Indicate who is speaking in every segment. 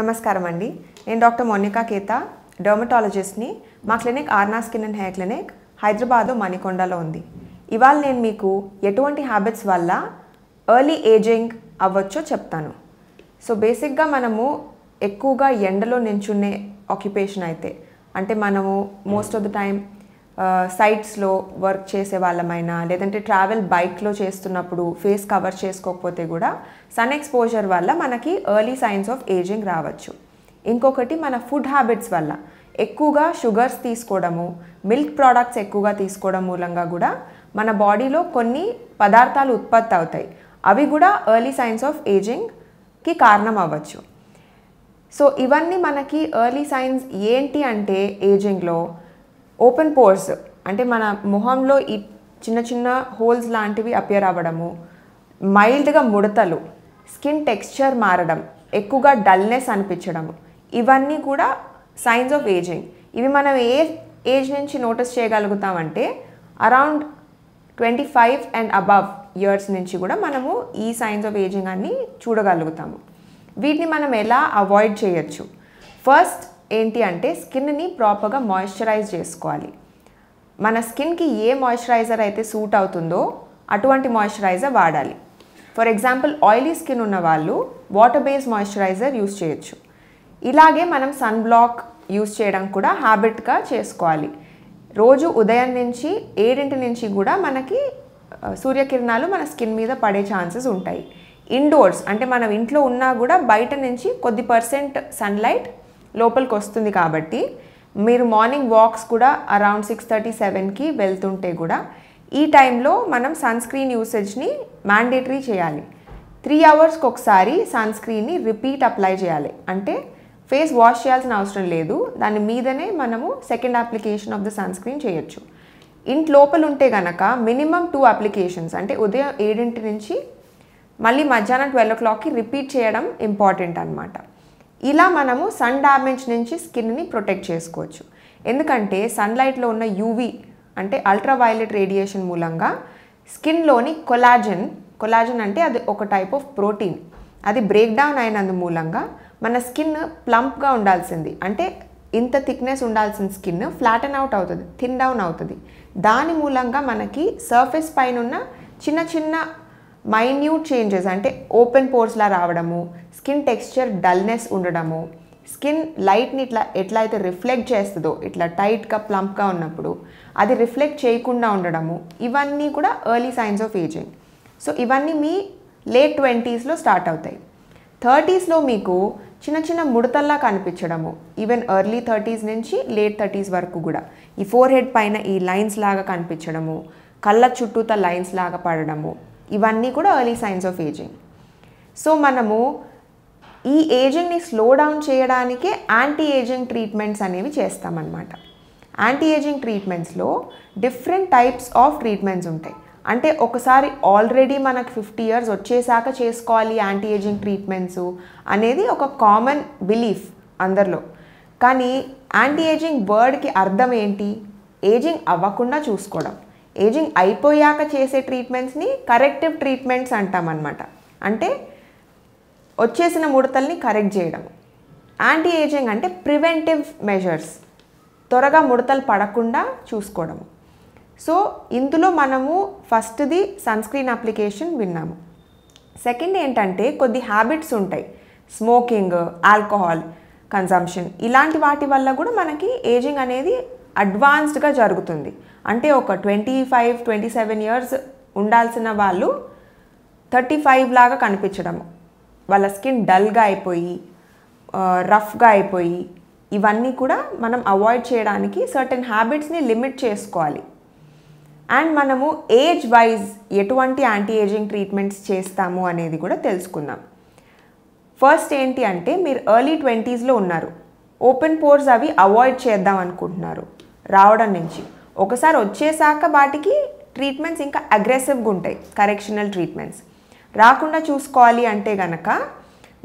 Speaker 1: నమస్కారం అండి నేను డాక్టర్ మోనికా కేత డర్మటాలజిస్ట్ని మా clinic Aarna skin and hair clinic Hyderabad మణికొండలో ఉంది ఇవాళ నేను మీకు ఎటువంటి హ్యాబిట్స్ వల్ల ఎర్లీ ఏజింగ్ అవ్వచ్చో చెప్తాను సో బేసిక్గా మనము ఎక్కువగా ఎండలో నించునే ఆక్యుపేషన్ అయితే అంటే మనము మోస్ట్ ఆఫ్ ద టైం సైట్స్లో వర్క్ చేసే వాళ్ళమైనా లేదంటే ట్రావెల్ బైక్లో చేస్తున్నప్పుడు ఫేస్ కవర్ చేసుకోకపోతే కూడా సన్ ఎక్స్పోజర్ వల్ల మనకి ఎర్లీ సైన్స్ ఆఫ్ ఏజింగ్ రావచ్చు ఇంకొకటి మన ఫుడ్ హ్యాబిట్స్ వల్ల ఎక్కువగా షుగర్స్ తీసుకోవడము మిల్క్ ప్రోడక్ట్స్ ఎక్కువగా తీసుకోవడం మూలంగా కూడా మన బాడీలో కొన్ని పదార్థాలు ఉత్పత్తి అవుతాయి అవి కూడా ఎర్లీ సైన్స్ ఆఫ్ ఏజింగ్కి కారణం అవ్వచ్చు సో ఇవన్నీ మనకి ఎర్లీ సైన్స్ ఏంటి అంటే ఏజింగ్లో ఓపెన్ పోర్స్ అంటే మన మొహంలో ఈ చిన్న చిన్న హోల్స్ లాంటివి అపేర్ అవ్వడము మైల్డ్గా ముడతలు స్కిన్ టెక్స్చర్ మారడం ఎక్కువగా డల్నెస్ అనిపించడము ఇవన్నీ కూడా సైన్స్ ఆఫ్ ఏజింగ్ ఇవి మనం ఏ ఏజ్ నుంచి నోటీస్ చేయగలుగుతామంటే around twenty five and above years నుంచి కూడా మనము ఈ సైన్స్ ఆఫ్ ఏజింగ్ అన్ని చూడగలుగుతాము వీటిని మనం ఎలా అవాయిడ్ చేయొచ్చు ఫస్ట్ ఏంటి అంటే స్కిన్ని ప్రాపర్గా మాయిశ్చరైజ్ చేసుకోవాలి మన స్కిన్కి ఏ మాయిశ్చరైజర్ అయితే సూట్ అవుతుందో అటువంటి మాయిశ్చరైజర్ వాడాలి ఫర్ ఎగ్జాంపుల్ ఆయిలీ స్కిన్ ఉన్న వాళ్ళు వాటర్ బేస్ మాయిశ్చరైజర్ యూస్ చేయొచ్చు ఇలాగే మనం సన్ బ్లాక్ యూస్ చేయడం కూడా హ్యాబిట్గా చేసుకోవాలి రోజు ఉదయం నుంచి ఏడింటి నుంచి కూడా మనకి సూర్యకిరణాలు మన స్కిన్ మీద పడే ఛాన్సెస్ ఉంటాయి ఇండోర్స్ అంటే మనం ఇంట్లో ఉన్నా కూడా బయట నుంచి కొద్ది పర్సెంట్ సన్లైట్ లోపలికి వస్తుంది కాబట్టి మీరు మార్నింగ్ వాక్స్ కూడా అరౌండ్ సిక్స్ థర్టీ సెవెన్కి వెళ్తుంటే కూడా ఈ టైంలో మనం సన్ స్క్రీన్ యూసేజ్ని మ్యాండేటరీ చేయాలి త్రీ అవర్స్కి ఒకసారి సన్ స్క్రీన్ని రిపీట్ అప్లై చేయాలి అంటే ఫేస్ వాష్ చేయాల్సిన అవసరం లేదు దాని మీదనే మనము second application of the sunscreen చేయొచ్చు ఇంటి లోపల ఉంటే గనక మినిమం టూ అప్లికేషన్స్ అంటే ఉదయం ఏడింటి నుంచి మళ్ళీ మధ్యాహ్నం ట్వెల్వ్ ఓ క్లాక్కి రిపీట్ చేయడం ఇంపార్టెంట్ అనమాట ఇలా మనము సన్ డ్యామేజ్ నుంచి స్కిన్ని ప్రొటెక్ట్ చేసుకోవచ్చు ఎందుకంటే సన్లైట్లో ఉన్న యూవి అంటే అల్ట్రావైలెట్ రేడియేషన్ మూలంగా స్కిన్లోని కొలాజన్ కొలాజన్ అంటే అది ఒక టైప్ ఆఫ్ ప్రోటీన్ అది బ్రేక్ డౌన్ అయినందు మూలంగా మన స్కిన్ ప్లంప్గా ఉండాల్సింది అంటే ఇంత థిక్నెస్ ఉండాల్సిన స్కిన్ ఫ్లాటన్ అవుట్ అవుతుంది థిన్ డౌన్ అవుతుంది దాని మూలంగా మనకి సర్ఫేస్ పైన ఉన్న చిన్న చిన్న మైన్యూట్ చేంజెస్ అంటే ఓపెన్ పోర్స్లా రావడము స్కిన్ టెక్స్చర్ డల్నెస్ ఉండడము స్కిన్ లైట్ని ఇట్లా ఎట్లా అయితే రిఫ్లెక్ట్ చేస్తుందో ఇట్లా టైట్గా ప్లంప్గా ఉన్నప్పుడు అది రిఫ్లెక్ట్ చేయకుండా ఉండడము ఇవన్నీ కూడా early signs of ageing so ఇవన్నీ మీ లేట్ ట్వంటీస్లో స్టార్ట్ అవుతాయి థర్టీస్లో మీకు చిన్న చిన్న ముడతల్లా కనిపించడము ఈవెన్ ఎర్లీ థర్టీస్ నుంచి లేట్ థర్టీస్ వరకు కూడా ఈ ఫోర్ హెడ్ పైన ఈ లైన్స్ లాగా కనిపించడము కళ్ళ చుట్టూత లైన్స్ లాగా పడడము ఇవన్నీ కూడా early signs of ageing so మనము ఈ ఏజింగ్ని స్లో డౌన్ చేయడానికే యాంటీ ఏజింగ్ ట్రీట్మెంట్స్ అనేవి చేస్తామన్నమాట యాంటీ ఏజింగ్ ట్రీట్మెంట్స్లో డిఫరెంట్ టైప్స్ ఆఫ్ ట్రీట్మెంట్స్ ఉంటాయి అంటే ఒకసారి ఆల్రెడీ మనకు ఫిఫ్టీ ఇయర్స్ వచ్చేసాక చేసుకోవాలి యాంటీ ఏజింగ్ ట్రీట్మెంట్స్ అనేది ఒక కామన్ బిలీఫ్ అందరిలో కానీ యాంటీ ఏజింగ్ వర్డ్కి అర్థం ఏంటి ఏజింగ్ అవ్వకుండా చూసుకోవడం ఏజింగ్ అయిపోయాక చేసే ట్రీట్మెంట్స్ని కరెక్టివ్ ట్రీట్మెంట్స్ అంటామన్నమాట అంటే వచ్చేసిన ముడతల్ని కరెక్ట్ చేయడం యాంటీ ఏజింగ్ అంటే ప్రివెంటివ్ మెజర్స్ త్వరగా ముడతలు పడకుండా చూసుకోవడం సో ఇందులో మనము ఫస్ట్ది స్క్రీన్ అప్లికేషన్ విన్నాము సెకండ్ ఏంటంటే కొద్ది హ్యాబిట్స్ ఉంటాయి స్మోకింగ్ ఆల్కహాల్ కన్సంప్షన్ ఇలాంటి వాటి వల్ల కూడా మనకి ఏజింగ్ అనేది అడ్వాన్స్డ్గా జరుగుతుంది అంటే ఒక twenty five twenty seven years ఉండాల్సిన వాళ్ళు థర్టీ ఫైవ్ లాగా కనిపించడము వాళ్ళ స్కిన్ డల్గా అయిపోయి రఫ్గా అయిపోయి ఇవన్నీ కూడా మనం అవాయిడ్ చేయడానికి సర్టెన్ హ్యాబిట్స్ని లిమిట్ చేసుకోవాలి అండ్ మనము ఏజ్ వైజ్ ఎటువంటి యాంటీ ఏజింగ్ ట్రీట్మెంట్స్ చేస్తాము అనేది కూడా తెలుసుకుందాం ఫస్ట్ ఏంటి అంటే మీరు ఎర్లీ ట్వంటీస్లో ఉన్నారు ఓపెన్ పోర్స్ అవి అవాయిడ్ చేద్దాం అనుకుంటున్నారు రావడం నుంచి ఒకసారి వచ్చేసాక వాటికి ట్రీట్మెంట్స్ ఇంకా అగ్రెసివ్గా ఉంటాయి కరెక్షనల్ ట్రీట్మెంట్స్ రాకుండా చూసుకోవాలి అంటే గనక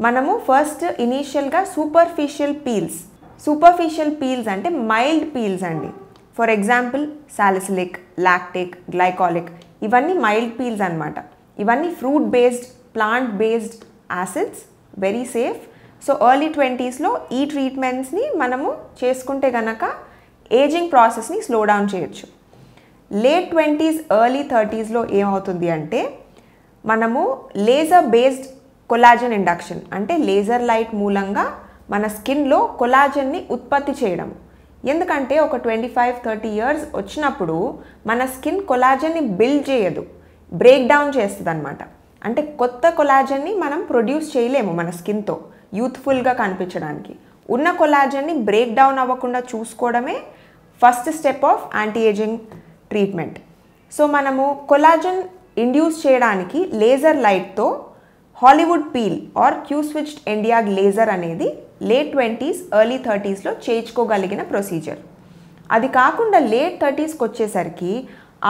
Speaker 1: మనము ఫస్ట్ ఇనీషియల్గా సూపర్ఫిషియల్ పీల్స్ సూపర్ఫిషియల్ పీల్స్ అంటే మైల్డ్ పీల్స్ అండి for example salicylic lactic glycolic ఇవన్నీ మైల్డ్ పీల్స్ అనమాట ఇవన్నీ fruit based plant based acids very safe so early ట్వంటీస్లో ఈ ట్రీట్మెంట్స్ని మనము చేసుకుంటే కనుక ఏజింగ్ ప్రాసెస్ని స్లో డౌన్ చేయొచ్చు లేట్ ట్వంటీస్ ఎర్లీ థర్టీస్లో ఏమవుతుంది అంటే మనము లేజర్ బేస్డ్ కొలాజన్ ఇండక్షన్ అంటే లేజర్ లైట్ మూలంగా మన స్కిన్లో కొలాజన్ని ఉత్పత్తి చేయడం ఎందుకంటే ఒక ట్వంటీ ఫైవ్ థర్టీ ఇయర్స్ వచ్చినప్పుడు మన స్కిన్ కొలాజన్ని బిల్డ్ చేయదు బ్రేక్ డౌన్ చేస్తుంది అనమాట అంటే కొత్త కొలాజన్ని మనం ప్రొడ్యూస్ చేయలేము మన స్కిన్తో యూత్ఫుల్గా కనిపించడానికి ఉన్న కొలాజన్ని బ్రేక్ డౌన్ అవ్వకుండా చూసుకోవడమే first step of anti ageing treatment so మనము కొలాజన్ ఇండ్యూస్ చేయడానికి లేజర్ లైట్తో Hollywood peel or Q switched Nd YAG laser అనేది లేట్ ట్వంటీస్ ఎర్లీ థర్టీస్లో చేయించుకోగలిగిన ప్రొసీజర్ అది కాకుండా లేట్ థర్టీస్కి వచ్చేసరికి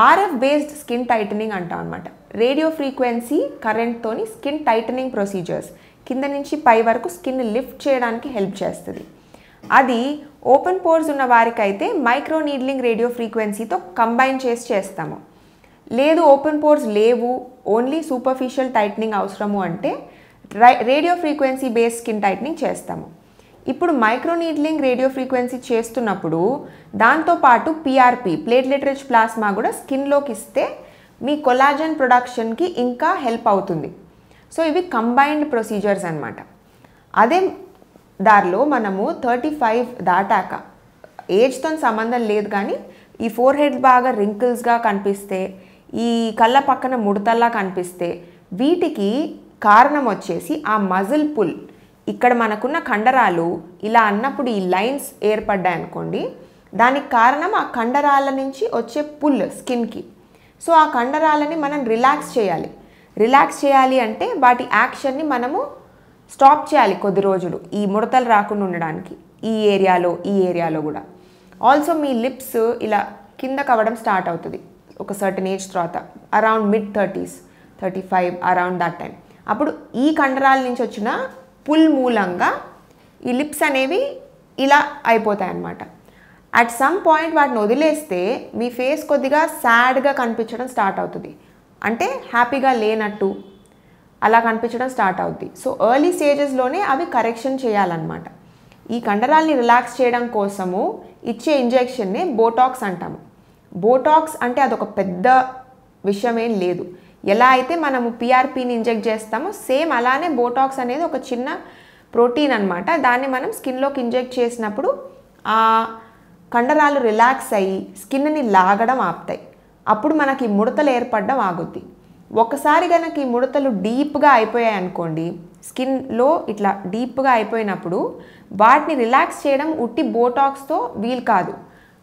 Speaker 1: ఆర్ఎఫ్ బేస్డ్ స్కిన్ టైటనింగ్ అంటాం అనమాట రేడియో ఫ్రీక్వెన్సీ కరెంట్తోని స్కిన్ టైటనింగ్ ప్రొసీజర్స్ కింద నుంచి పై వరకు స్కిన్ లిఫ్ట్ చేయడానికి హెల్ప్ చేస్తుంది అది ఓపెన్ పోర్స్ ఉన్న వారికైతే మైక్రో నీడ్లింగ్ రేడియో ఫ్రీక్వెన్సీతో కంబైన్ చేసి చేస్తాము లేదు ఓపెన్ పోర్స్ లేవు ఓన్లీ సూపర్ఫిషియల్ టైట్నింగ్ అవసరము అంటే radio frequency base skin tightening చేస్తాము ఇప్పుడు మైక్రో నీడ్లింగ్ రేడియో ఫ్రీక్వెన్సీ చేస్తున్నప్పుడు దాంతోపాటు పిఆర్పి ప్లేట్లెట్ రిచ్ ప్లాస్మా కూడా స్కిన్లోకి ఇస్తే మీ కొలాజన్ ప్రొడక్షన్కి ఇంకా హెల్ప్ అవుతుంది సో ఇవి కంబైన్డ్ ప్రొసీజర్స్ అనమాట అదే దారిలో మనము థర్టీ ఫైవ్ దాటాక ఏజ్తో సంబంధం లేదు కానీ ఈ ఫోర్ హెడ్ బాగా రింకిల్స్గా కనిపిస్తే ఈ కళ్ళ పక్కన ముడతల్లా కనిపిస్తే వీటికి కారణం వచ్చేసి ఆ మజిల్ పుల్ ఇక్కడ మనకున్న కండరాలు ఇలా అన్నప్పుడు ఈ లైన్స్ ఏర్పడ్డాయి అనుకోండి దానికి కారణం ఆ కండరాల నుంచి వచ్చే పుల్ స్కిన్కి సో ఆ కండరాలని మనం రిలాక్స్ చేయాలి రిలాక్స్ చేయాలి అంటే వాటి యాక్షన్ని మనము స్టాప్ చేయాలి కొద్ది రోజులు ఈ ముడతలు రాకుండా ఉండడానికి ఈ ఏరియాలో ఈ ఏరియాలో కూడా ఆల్సో మీ లిప్స్ ఇలా కింద కవ్వడం స్టార్ట్ అవుతుంది ఒక సర్టన్ ఏజ్ తర్వాత around mid thirties thirty five around that time అప్పుడు ఈ కండరాల నుంచి వచ్చిన పుల్ మూలంగా ఈ లిప్స్ అనేవి ఇలా అయిపోతాయి అన్నమాట అట్ సమ్ పాయింట్ వాటిని వదిలేస్తే మీ ఫేస్ కొద్దిగా సాడ్గా కనిపించడం స్టార్ట్ అవుతుంది అంటే హ్యాపీగా లేనట్టు అలా కనిపించడం స్టార్ట్ అవుద్ది సో ఎర్లీ స్టేజెస్లోనే అవి కరెక్షన్ చేయాలన్నమాట ఈ కండరాల్ని రిలాక్స్ చేయడం కోసము ఇచ్చే ఇంజెక్షన్ని బోటాక్స్ అంటాము బోటాక్స్ అంటే అదొక పెద్ద విషయమేం లేదు ఎలా అయితే మనము పిఆర్పిని ఇంజెక్ట్ చేస్తామో సేమ్ అలానే బోటాక్స్ అనేది ఒక చిన్న ప్రోటీన్ అనమాట దాన్ని మనం స్కిన్లోకి ఇంజెక్ట్ చేసినప్పుడు ఆ కండరాలు రిలాక్స్ అయ్యి స్కిన్ని లాగడం ఆపుతాయి అప్పుడు మనకి ముడతలు ఏర్పడడం ఆగుద్ది ఒకసారి కనుక ఈ ముడతలు డీప్గా అయిపోయాయి అనుకోండి స్కిన్లో ఇట్లా డీప్గా అయిపోయినప్పుడు వాటిని రిలాక్స్ చేయడం ఉట్టి బోటాక్స్తో వీలు కాదు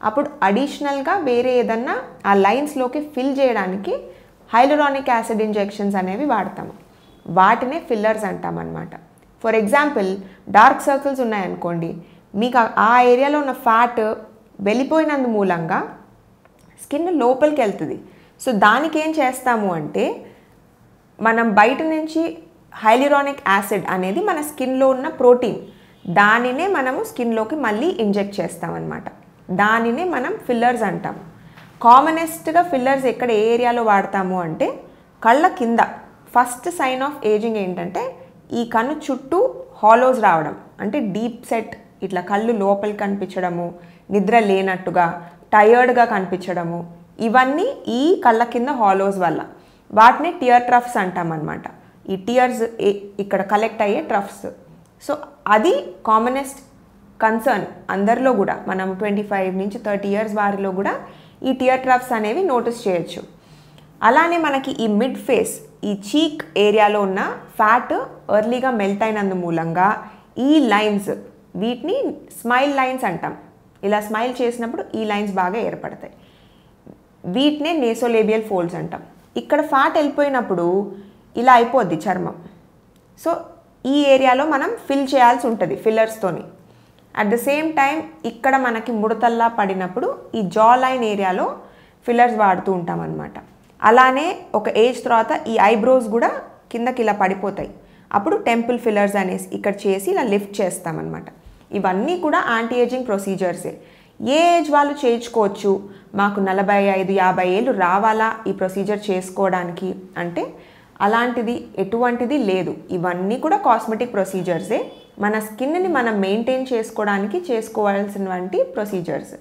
Speaker 1: అప్పుడు అడిషనల్గా వేరే ఏదన్నా ఆ లైన్స్లోకి ఫిల్ చేయడానికి హైలోరానిక్ యాసిడ్ ఇంజెక్షన్స్ అనేవి వాడతాము వాటినే ఫిల్లర్స్ అంటామన్నమాట ఫర్ ఎగ్జాంపుల్ డార్క్ సర్కిల్స్ ఉన్నాయనుకోండి మీకు ఆ ఏరియాలో ఉన్న ఫ్యాట్ వెళ్ళిపోయినందు మూలంగా స్కిన్ లోపలికి వెళ్తుంది సో దానికి ఏం చేస్తాము అంటే మనం బయట నుంచి హైలిరానిక్ యాసిడ్ అనేది మన స్కిన్లో ఉన్న ప్రోటీన్ దానినే మనము స్కిన్లోకి మళ్ళీ ఇంజెక్ట్ చేస్తామన్నమాట దానినే మనం ఫిల్లర్స్ అంటాం కామనెస్ట్గా ఫిల్లర్స్ ఎక్కడ ఏ ఏరియాలో వాడతాము అంటే కళ్ళ కింద ఫస్ట్ సైన్ ఆఫ్ ఏజింగ్ ఏంటంటే ఈ కన్ను చుట్టూ హాలోస్ రావడం అంటే డీప్ సెట్ ఇట్లా కళ్ళు లోపలికి కనిపించడము నిద్ర లేనట్టుగా టయర్డ్గా కనిపించడము ఇవన్నీ ఈ కళ్ళ కింద హాలోస్ వల్ల వాటిని టియర్ ట్రఫ్స్ అంటాం అనమాట ఈ టియర్స్ ఇక్కడ కలెక్ట్ అయ్యే ట్రఫ్స్ సో అది కామనెస్ట్ కన్సర్న్ అందరిలో కూడా మనం ట్వంటీ ఫైవ్ నుంచి థర్టీ ఇయర్స్ వారిలో కూడా ఈ టియర్ ట్రఫ్స్ అనేవి నోటీస్ చేయొచ్చు అలానే మనకి ఈ మిడ్ ఫేస్ ఈ చీక్ ఏరియాలో ఉన్న ఫ్యాట్ ఎర్లీగా మెల్ట్ అయినందు మూలంగా ఈ లైన్స్ వీటిని స్మైల్ లైన్స్ అంటాం ఇలా స్మైల్ చేసినప్పుడు ఈ లైన్స్ బాగా ఏర్పడతాయి వీటినే నేసోలేబియల్ ఫోల్డ్స్ అంటాం ఇక్కడ ఫ్యాట్ వెళ్ళిపోయినప్పుడు ఇలా అయిపోద్ది చర్మం సో ఈ ఏరియాలో మనం ఫిల్ చేయాల్సి ఉంటుంది ఫిల్లర్స్తోని అట్ ద సేమ్ టైం ఇక్కడ మనకి ముడతల్లా పడినప్పుడు ఈ జా లైన్ ఏరియాలో ఫిల్లర్స్ వాడుతూ ఉంటాం అనమాట అలానే ఒక ఏజ్ తర్వాత ఈ ఐబ్రోస్ కూడా కిందకి ఇలా పడిపోతాయి అప్పుడు టెంపుల్ ఫిల్లర్స్ అనేసి ఇక్కడ చేసి ఇలా లిఫ్ట్ చేస్తామన్నమాట ఇవన్నీ కూడా యాంటీ ఏజింగ్ ప్రొసీజర్సే ఏ ఏజ్ వాళ్ళు చేయించుకోవచ్చు మాకు నలభై ఐదు యాభై ఏళ్ళు రావాలా ఈ ప్రొసీజర్ చేసుకోవడానికి అంటే అలాంటిది ఎటువంటిది లేదు ఇవన్నీ కూడా కాస్మెటిక్ ప్రొసీజర్సే మన స్కిన్ని మనం మెయింటైన్ చేసుకోవడానికి చేసుకోవాల్సినటువంటి ప్రొసీజర్స్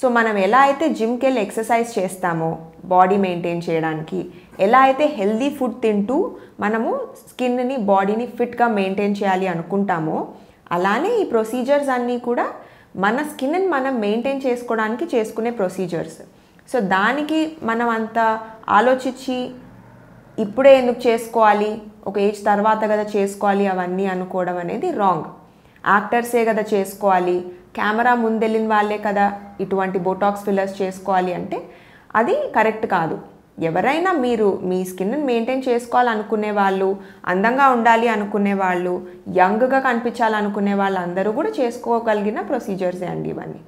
Speaker 1: సో మనం ఎలా అయితే జిమ్కి వెళ్ళి ఎక్సర్సైజ్ చేస్తామో బాడీ మెయింటైన్ చేయడానికి ఎలా అయితే హెల్దీ ఫుడ్ తింటూ మనము స్కిన్ని బాడీని ఫిట్గా మెయింటైన్ చేయాలి అనుకుంటామో అలానే ఈ ప్రొసీజర్స్ అన్నీ కూడా మన స్కిన్ని మనం మెయింటైన్ చేసుకోవడానికి చేసుకునే ప్రొసీజర్స్ సో దానికి మనం అంత ఆలోచించి ఇప్పుడే ఎందుకు చేసుకోవాలి ఒక ఏజ్ తర్వాత కదా చేసుకోవాలి అవన్నీ అనుకోవడం అనేది రాంగ్ యాక్టర్సే కదా చేసుకోవాలి కెమెరా ముందెళ్ళిన వాళ్ళే కదా ఇటువంటి బొటాక్స్ ఫిల్లర్స్ చేసుకోవాలి అంటే అది కరెక్ట్ కాదు ఎవరైనా మీరు మీ స్కిన్ని మెయింటైన్ చేసుకోవాలనుకునే వాళ్ళు అందంగా ఉండాలి అనుకునే వాళ్ళు యంగ్గా కనిపించాలనుకునే వాళ్ళు అందరూ కూడా చేసుకోగలిగిన ప్రొసీజర్సే అండి ఇవన్నీ